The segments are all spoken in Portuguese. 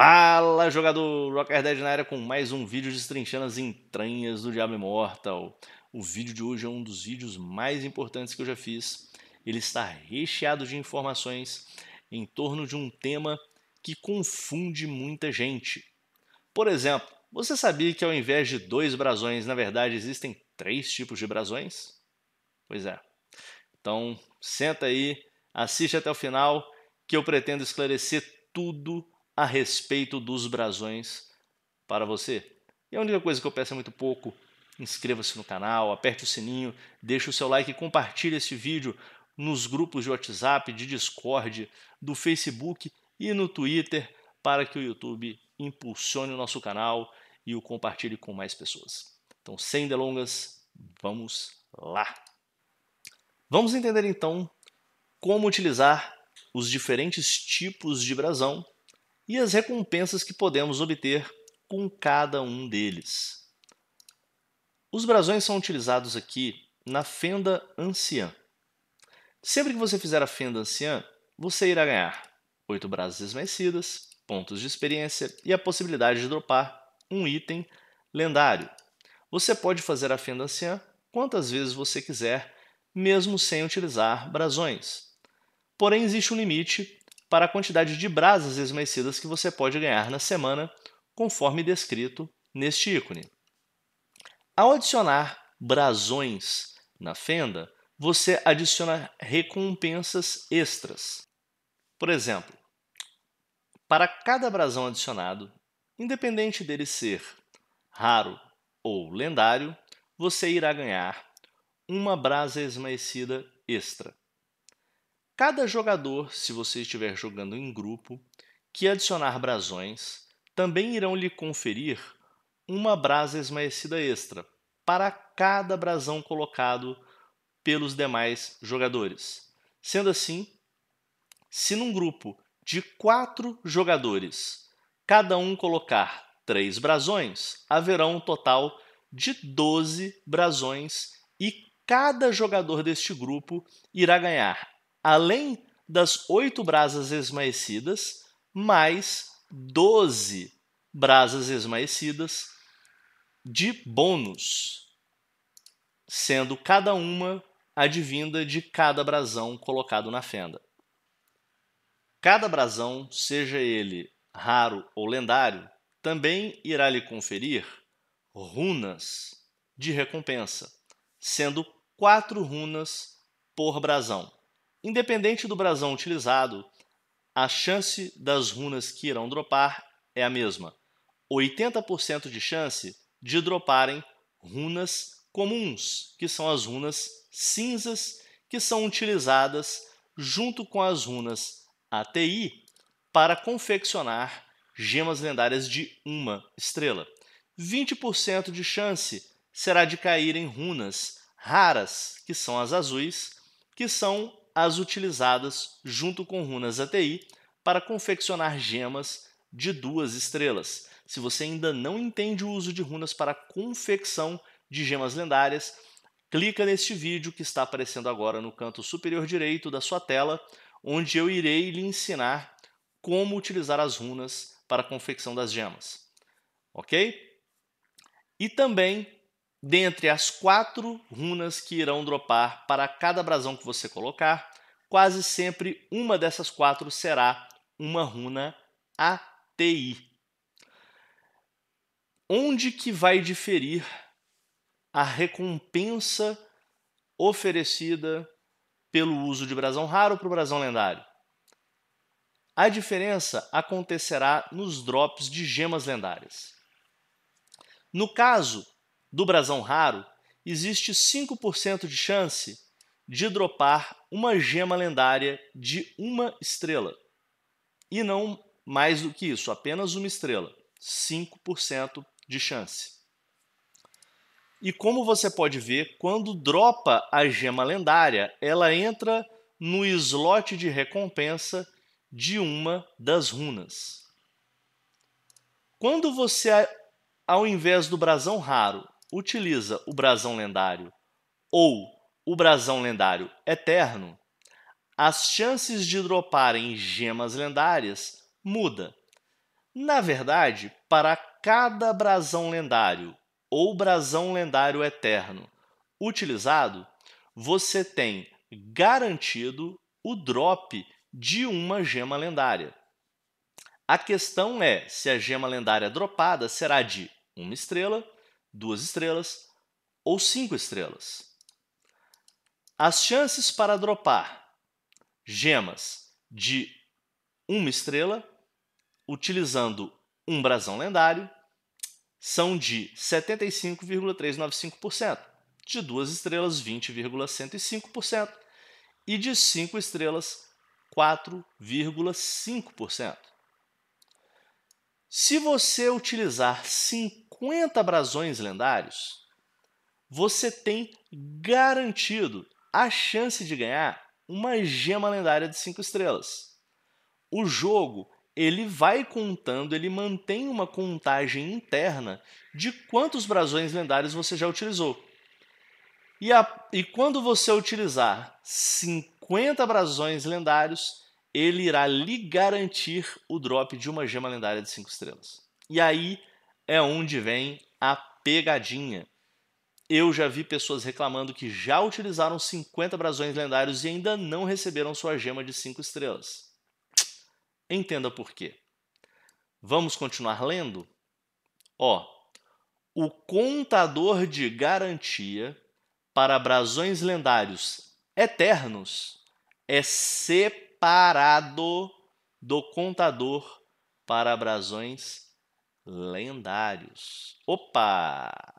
Fala, jogador Rocker Dead na área com mais um vídeo destrinchando as entranhas do Diablo Immortal. O vídeo de hoje é um dos vídeos mais importantes que eu já fiz. Ele está recheado de informações em torno de um tema que confunde muita gente. Por exemplo, você sabia que ao invés de dois brasões, na verdade existem três tipos de brasões? Pois é. Então, senta aí, assiste até o final que eu pretendo esclarecer tudo a respeito dos brasões para você. E a única coisa que eu peço é muito pouco. Inscreva-se no canal, aperte o sininho, deixe o seu like e compartilhe este vídeo nos grupos de WhatsApp, de Discord, do Facebook e no Twitter para que o YouTube impulsione o nosso canal e o compartilhe com mais pessoas. Então, sem delongas, vamos lá! Vamos entender então como utilizar os diferentes tipos de brasão e as recompensas que podemos obter com cada um deles. Os brasões são utilizados aqui na fenda anciã. Sempre que você fizer a fenda anciã, você irá ganhar 8 brasas esmaecidas, pontos de experiência e a possibilidade de dropar um item lendário. Você pode fazer a fenda anciã quantas vezes você quiser, mesmo sem utilizar brasões. Porém, existe um limite para a quantidade de brasas esmaecidas que você pode ganhar na semana, conforme descrito neste ícone. Ao adicionar brasões na fenda, você adiciona recompensas extras. Por exemplo, para cada brasão adicionado, independente dele ser raro ou lendário, você irá ganhar uma brasa esmaecida extra. Cada jogador, se você estiver jogando em grupo, que adicionar brasões, também irão lhe conferir uma brasa esmaecida extra para cada brasão colocado pelos demais jogadores. Sendo assim, se num grupo de quatro jogadores cada um colocar três brasões, haverá um total de 12 brasões e cada jogador deste grupo irá ganhar além das oito brasas esmaecidas, mais doze brasas esmaecidas de bônus, sendo cada uma advinda de cada brasão colocado na fenda. Cada brasão, seja ele raro ou lendário, também irá lhe conferir runas de recompensa, sendo quatro runas por brasão. Independente do brasão utilizado, a chance das runas que irão dropar é a mesma. 80% de chance de droparem runas comuns, que são as runas cinzas, que são utilizadas junto com as runas ATI para confeccionar gemas lendárias de uma estrela. 20% de chance será de cair em runas raras, que são as azuis, que são as utilizadas junto com runas ATI para confeccionar gemas de duas estrelas. Se você ainda não entende o uso de runas para confecção de gemas lendárias, clica neste vídeo que está aparecendo agora no canto superior direito da sua tela, onde eu irei lhe ensinar como utilizar as runas para confecção das gemas. Ok? E também Dentre as quatro runas que irão dropar para cada brasão que você colocar, quase sempre uma dessas quatro será uma runa ATI. Onde que vai diferir a recompensa oferecida pelo uso de brasão raro para o brasão lendário? A diferença acontecerá nos drops de gemas lendárias. No caso do brasão raro, existe 5% de chance de dropar uma gema lendária de uma estrela. E não mais do que isso, apenas uma estrela. 5% de chance. E como você pode ver, quando dropa a gema lendária, ela entra no slot de recompensa de uma das runas. Quando você, ao invés do brasão raro, utiliza o brasão lendário ou o brasão lendário eterno, as chances de droparem gemas lendárias muda. Na verdade, para cada brasão lendário ou brasão lendário eterno utilizado, você tem garantido o drop de uma gema lendária. A questão é se a gema lendária dropada será de uma estrela duas estrelas ou cinco estrelas. As chances para dropar gemas de uma estrela utilizando um brasão lendário são de 75,395%, de duas estrelas 20,105% e de cinco estrelas 4,5%. Se você utilizar 50 50 brasões lendários, você tem garantido a chance de ganhar uma gema lendária de 5 estrelas. O jogo ele vai contando, ele mantém uma contagem interna de quantos brasões lendários você já utilizou. E, a, e quando você utilizar 50 brasões lendários, ele irá lhe garantir o drop de uma gema lendária de 5 estrelas. E aí é onde vem a pegadinha. Eu já vi pessoas reclamando que já utilizaram 50 brasões lendários e ainda não receberam sua gema de 5 estrelas. Entenda por quê. Vamos continuar lendo? Ó, o contador de garantia para brasões lendários eternos é separado do contador para brasões lendários. Opa!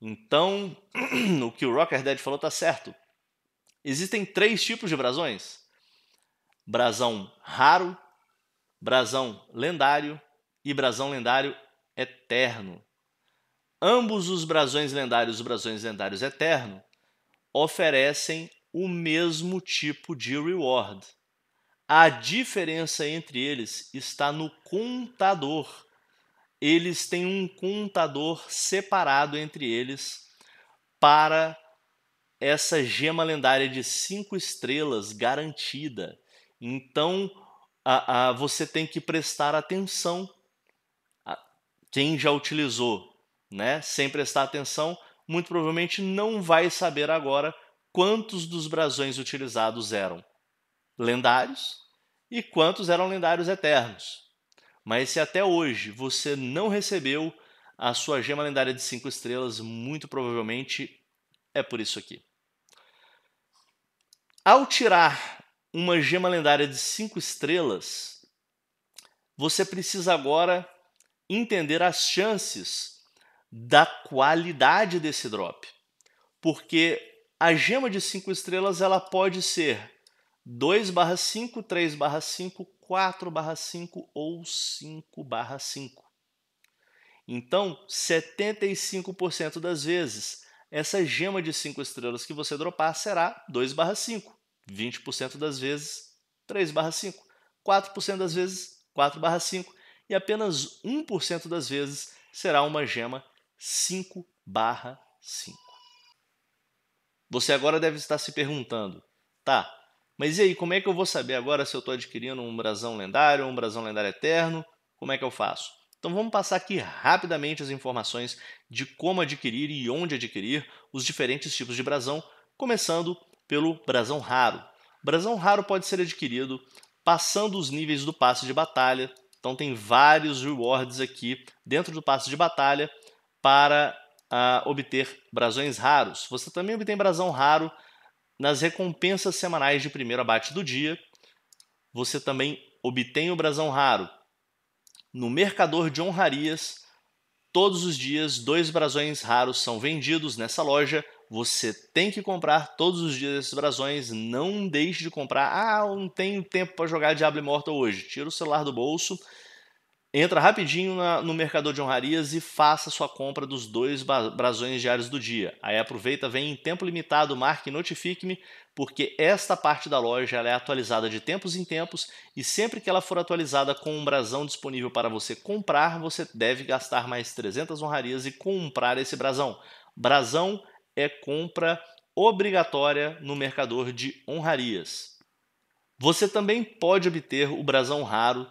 Então, o que o Rocker Dead falou tá certo. Existem três tipos de brasões: brasão raro, brasão lendário e brasão lendário eterno. Ambos os brasões lendários e brasões lendários eterno oferecem o mesmo tipo de reward. A diferença entre eles está no contador eles têm um contador separado entre eles para essa gema lendária de cinco estrelas garantida. Então a, a, você tem que prestar atenção. A, quem já utilizou, né? Sem prestar atenção, muito provavelmente não vai saber agora quantos dos brasões utilizados eram lendários e quantos eram lendários eternos. Mas se até hoje você não recebeu a sua gema lendária de 5 estrelas, muito provavelmente é por isso aqui. Ao tirar uma gema lendária de 5 estrelas, você precisa agora entender as chances da qualidade desse drop. Porque a gema de 5 estrelas ela pode ser 2/5, 3/5, 4/5 barra ou 5/5. barra Então, 75% das vezes, essa gema de 5 estrelas que você dropar será 2/5, barra 20% das vezes 3/5, barra 4% das vezes 4/5 barra e apenas 1% das vezes será uma gema 5/5. barra Você agora deve estar se perguntando: "Tá, mas e aí, como é que eu vou saber agora se eu estou adquirindo um brasão lendário, um brasão lendário eterno? Como é que eu faço? Então vamos passar aqui rapidamente as informações de como adquirir e onde adquirir os diferentes tipos de brasão, começando pelo brasão raro. brasão raro pode ser adquirido passando os níveis do passe de batalha. Então tem vários rewards aqui dentro do passe de batalha para uh, obter brasões raros. Você também obtém brasão raro nas recompensas semanais de primeiro abate do dia, você também obtém o brasão raro. No mercador de honrarias, todos os dias dois brasões raros são vendidos nessa loja. Você tem que comprar todos os dias esses brasões, não deixe de comprar. Ah, não tenho tempo para jogar Diablo Immortal hoje. Tira o celular do bolso Entra rapidinho na, no mercador de honrarias e faça sua compra dos dois brasões diários do dia. Aí aproveita, vem em tempo limitado, marque e notifique-me, porque esta parte da loja é atualizada de tempos em tempos e sempre que ela for atualizada com um brasão disponível para você comprar, você deve gastar mais 300 honrarias e comprar esse brasão. Brasão é compra obrigatória no mercador de honrarias. Você também pode obter o brasão raro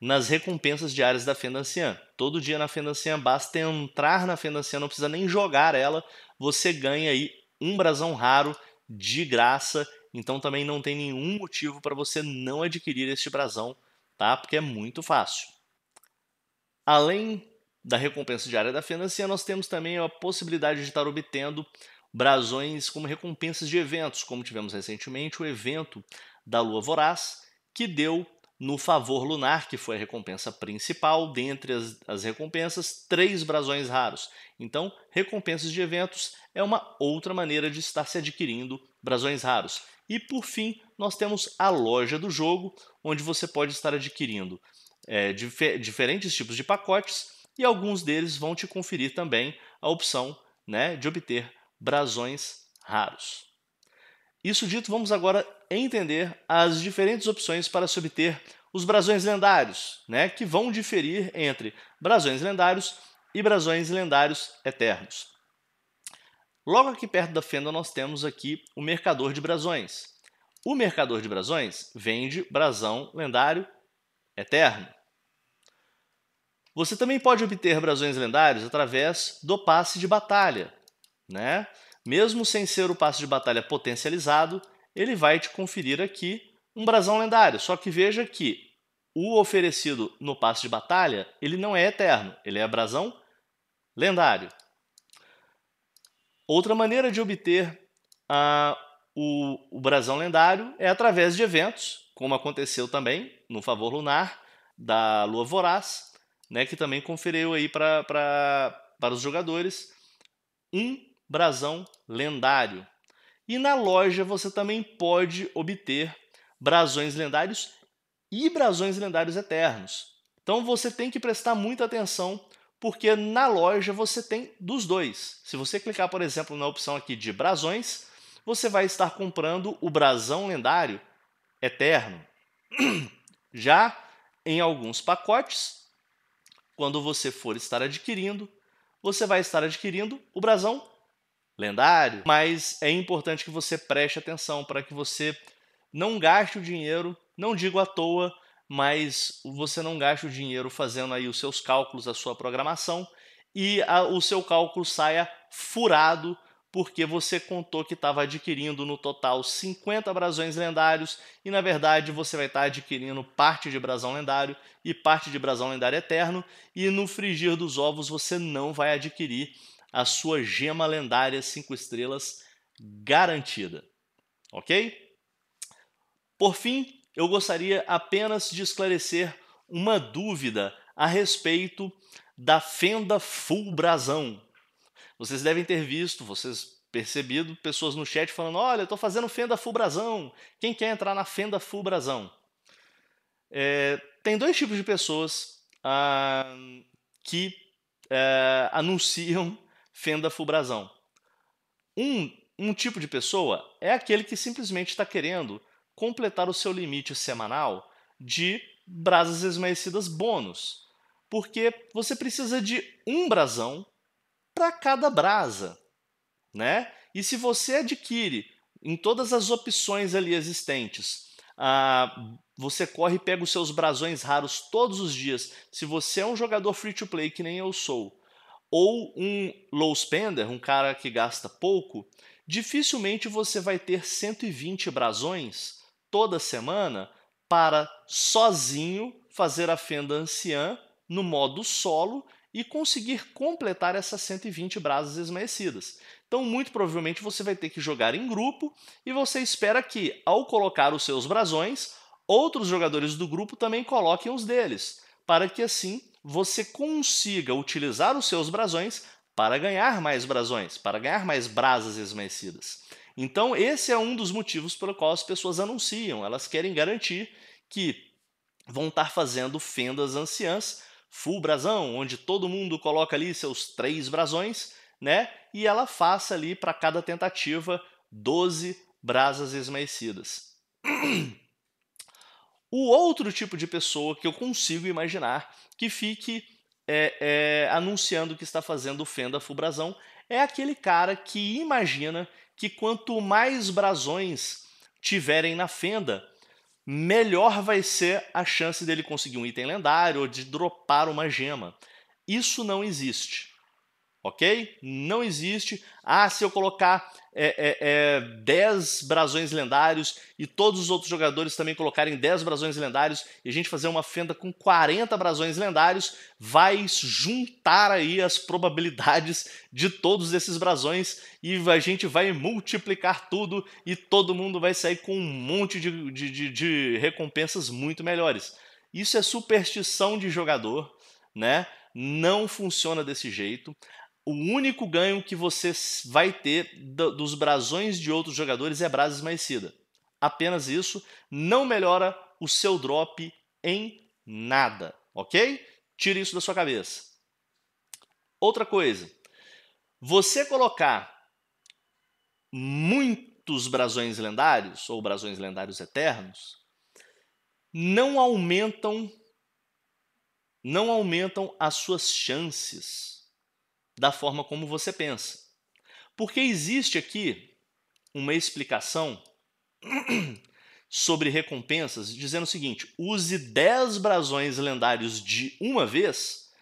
nas recompensas diárias da Fenda Anciã. Todo dia na Fenda Anciã, basta entrar na Fenda Anciã, não precisa nem jogar ela, você ganha aí um brasão raro de graça. Então também não tem nenhum motivo para você não adquirir este brasão, tá? Porque é muito fácil. Além da recompensa diária da Fenda Anciã, nós temos também a possibilidade de estar obtendo brasões como recompensas de eventos, como tivemos recentemente o evento da Lua Voraz, que deu no favor lunar, que foi a recompensa principal, dentre as, as recompensas, três brasões raros. Então, recompensas de eventos é uma outra maneira de estar se adquirindo brasões raros. E por fim, nós temos a loja do jogo, onde você pode estar adquirindo é, dif diferentes tipos de pacotes e alguns deles vão te conferir também a opção né, de obter brasões raros. Isso dito, vamos agora entender as diferentes opções para se obter os brasões lendários, né, que vão diferir entre brasões lendários e brasões lendários eternos. Logo aqui perto da fenda nós temos aqui o mercador de brasões. O mercador de brasões vende brasão lendário eterno. Você também pode obter brasões lendários através do passe de batalha, né? Mesmo sem ser o passe de batalha potencializado, ele vai te conferir aqui um brasão lendário. Só que veja que o oferecido no passe de batalha, ele não é eterno, ele é brasão lendário. Outra maneira de obter ah, o, o brasão lendário é através de eventos, como aconteceu também no Favor Lunar da Lua Voraz, né, que também conferiu aí para os jogadores um brasão lendário. E na loja você também pode obter brasões lendários e brasões lendários eternos. Então você tem que prestar muita atenção, porque na loja você tem dos dois. Se você clicar, por exemplo, na opção aqui de brasões, você vai estar comprando o brasão lendário eterno. Já em alguns pacotes, quando você for estar adquirindo, você vai estar adquirindo o brasão lendário, mas é importante que você preste atenção para que você não gaste o dinheiro, não digo à toa, mas você não gaste o dinheiro fazendo aí os seus cálculos, a sua programação e a, o seu cálculo saia furado porque você contou que estava adquirindo no total 50 brasões lendários e na verdade você vai estar tá adquirindo parte de brasão lendário e parte de brasão lendário eterno e no frigir dos ovos você não vai adquirir a sua gema lendária 5 estrelas garantida. Ok? Por fim, eu gostaria apenas de esclarecer uma dúvida a respeito da fenda full brasão. Vocês devem ter visto, vocês percebido pessoas no chat falando: "Olha, estou fazendo fenda full brasão. Quem quer entrar na fenda full brasão?" É, tem dois tipos de pessoas ah, que é, anunciam fenda fulbrasão. Um, um tipo de pessoa é aquele que simplesmente está querendo completar o seu limite semanal de brasas esmaecidas bônus, porque você precisa de um brasão para cada brasa, né? E se você adquire em todas as opções ali existentes, ah, você corre e pega os seus brasões raros todos os dias. Se você é um jogador free to play que nem eu sou, ou um low spender, um cara que gasta pouco, dificilmente você vai ter 120 brasões toda semana para sozinho fazer a fenda anciã no modo solo e conseguir completar essas 120 brasas esmaecidas. Então, muito provavelmente você vai ter que jogar em grupo e você espera que, ao colocar os seus brasões, outros jogadores do grupo também coloquem os deles, para que assim você consiga utilizar os seus brasões para ganhar mais brasões, para ganhar mais brasas esmaecidas. Então, esse é um dos motivos pelo qual as pessoas anunciam, elas querem garantir que vão estar fazendo fendas anciãs, full brasão, onde todo mundo coloca ali seus três brasões, né? E ela faça ali para cada tentativa 12 brasas esmaecidas. O outro tipo de pessoa que eu consigo imaginar que fique é, é, anunciando que está fazendo fenda Fubrasão é aquele cara que imagina que quanto mais brasões tiverem na fenda, melhor vai ser a chance dele conseguir um item lendário ou de dropar uma gema. Isso não existe ok? Não existe. Ah, se eu colocar é, é, é, 10 brasões lendários e todos os outros jogadores também colocarem 10 brasões lendários e a gente fazer uma fenda com 40 brasões lendários, vai juntar aí as probabilidades de todos esses brasões e a gente vai multiplicar tudo e todo mundo vai sair com um monte de, de, de, de recompensas muito melhores. Isso é superstição de jogador, né? Não funciona desse jeito o único ganho que você vai ter dos brasões de outros jogadores é brasa esmaecida. Apenas isso não melhora o seu drop em nada, ok? Tire isso da sua cabeça. Outra coisa, você colocar muitos brasões lendários ou brasões lendários eternos não aumentam não aumentam as suas chances da forma como você pensa. Porque existe aqui uma explicação sobre recompensas dizendo o seguinte: use 10 brasões lendários de uma vez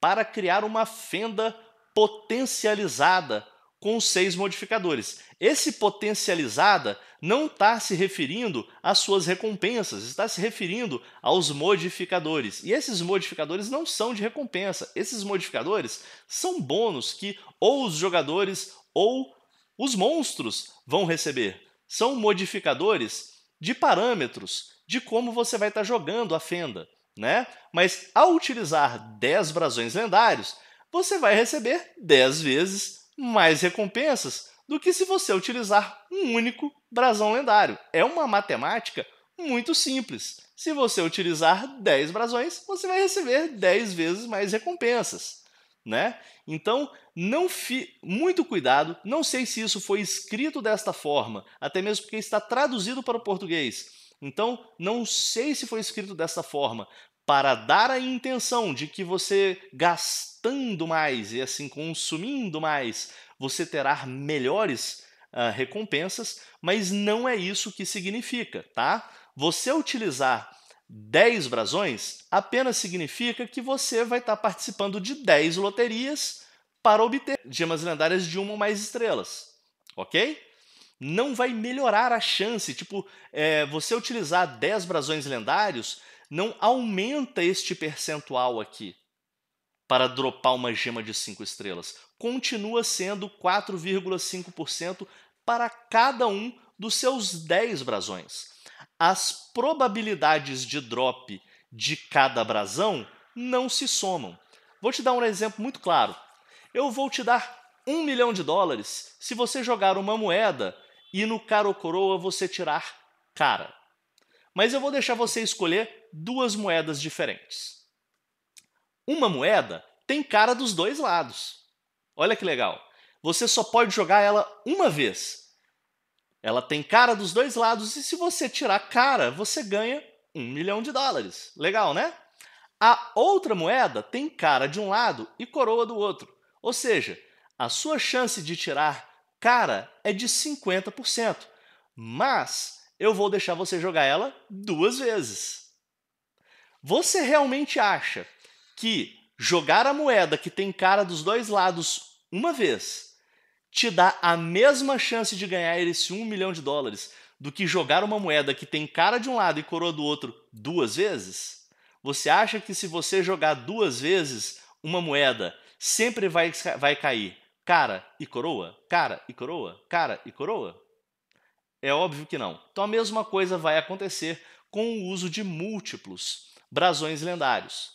para criar uma fenda potencializada com seis modificadores. Esse potencializada não está se referindo às suas recompensas, está se referindo aos modificadores. E esses modificadores não são de recompensa, esses modificadores são bônus que ou os jogadores ou os monstros vão receber. São modificadores de parâmetros de como você vai estar tá jogando a fenda. Né? Mas ao utilizar 10 brasões lendários, você vai receber 10 vezes mais recompensas do que se você utilizar um único brasão lendário. É uma matemática muito simples. Se você utilizar 10 brasões, você vai receber 10 vezes mais recompensas, né? Então, não fi... muito cuidado, não sei se isso foi escrito desta forma, até mesmo porque está traduzido para o português. Então, não sei se foi escrito desta forma, para dar a intenção de que você gastando mais e assim consumindo mais, você terá melhores uh, recompensas, mas não é isso que significa, tá? Você utilizar 10 brasões apenas significa que você vai estar participando de 10 loterias para obter gemas lendárias de uma ou mais estrelas, ok? Não vai melhorar a chance, tipo, é, você utilizar 10 brasões lendários não aumenta este percentual aqui para dropar uma gema de 5 estrelas. Continua sendo 4,5% para cada um dos seus 10 brasões. As probabilidades de drop de cada brasão não se somam. Vou te dar um exemplo muito claro. Eu vou te dar um milhão de dólares se você jogar uma moeda e no caro coroa você tirar cara mas eu vou deixar você escolher duas moedas diferentes. Uma moeda tem cara dos dois lados. Olha que legal. Você só pode jogar ela uma vez. Ela tem cara dos dois lados e se você tirar cara, você ganha um milhão de dólares. Legal, né? A outra moeda tem cara de um lado e coroa do outro. Ou seja, a sua chance de tirar cara é de 50%. Mas eu vou deixar você jogar ela duas vezes. Você realmente acha que jogar a moeda que tem cara dos dois lados uma vez te dá a mesma chance de ganhar esse um milhão de dólares do que jogar uma moeda que tem cara de um lado e coroa do outro duas vezes? Você acha que se você jogar duas vezes uma moeda sempre vai, vai cair cara e coroa, cara e coroa, cara e coroa? É óbvio que não. Então a mesma coisa vai acontecer com o uso de múltiplos brasões lendários.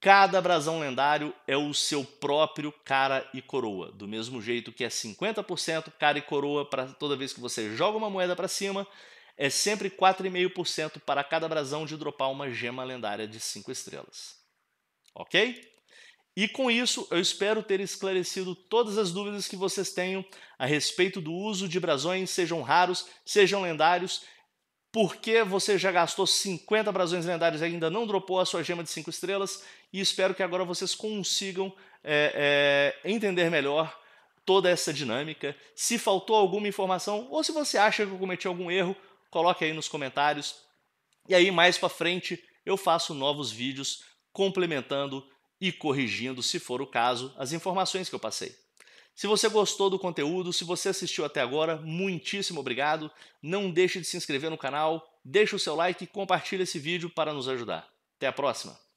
Cada brasão lendário é o seu próprio cara e coroa, do mesmo jeito que é 50% cara e coroa para toda vez que você joga uma moeda para cima, é sempre 4,5% para cada brasão de dropar uma gema lendária de 5 estrelas. OK? E com isso, eu espero ter esclarecido todas as dúvidas que vocês tenham a respeito do uso de brasões, sejam raros, sejam lendários. Por que você já gastou 50 brasões lendários e ainda não dropou a sua gema de 5 estrelas? E espero que agora vocês consigam é, é, entender melhor toda essa dinâmica. Se faltou alguma informação ou se você acha que eu cometi algum erro, coloque aí nos comentários. E aí, mais para frente, eu faço novos vídeos complementando e corrigindo, se for o caso, as informações que eu passei. Se você gostou do conteúdo, se você assistiu até agora, muitíssimo obrigado. Não deixe de se inscrever no canal, deixe o seu like e compartilhe esse vídeo para nos ajudar. Até a próxima!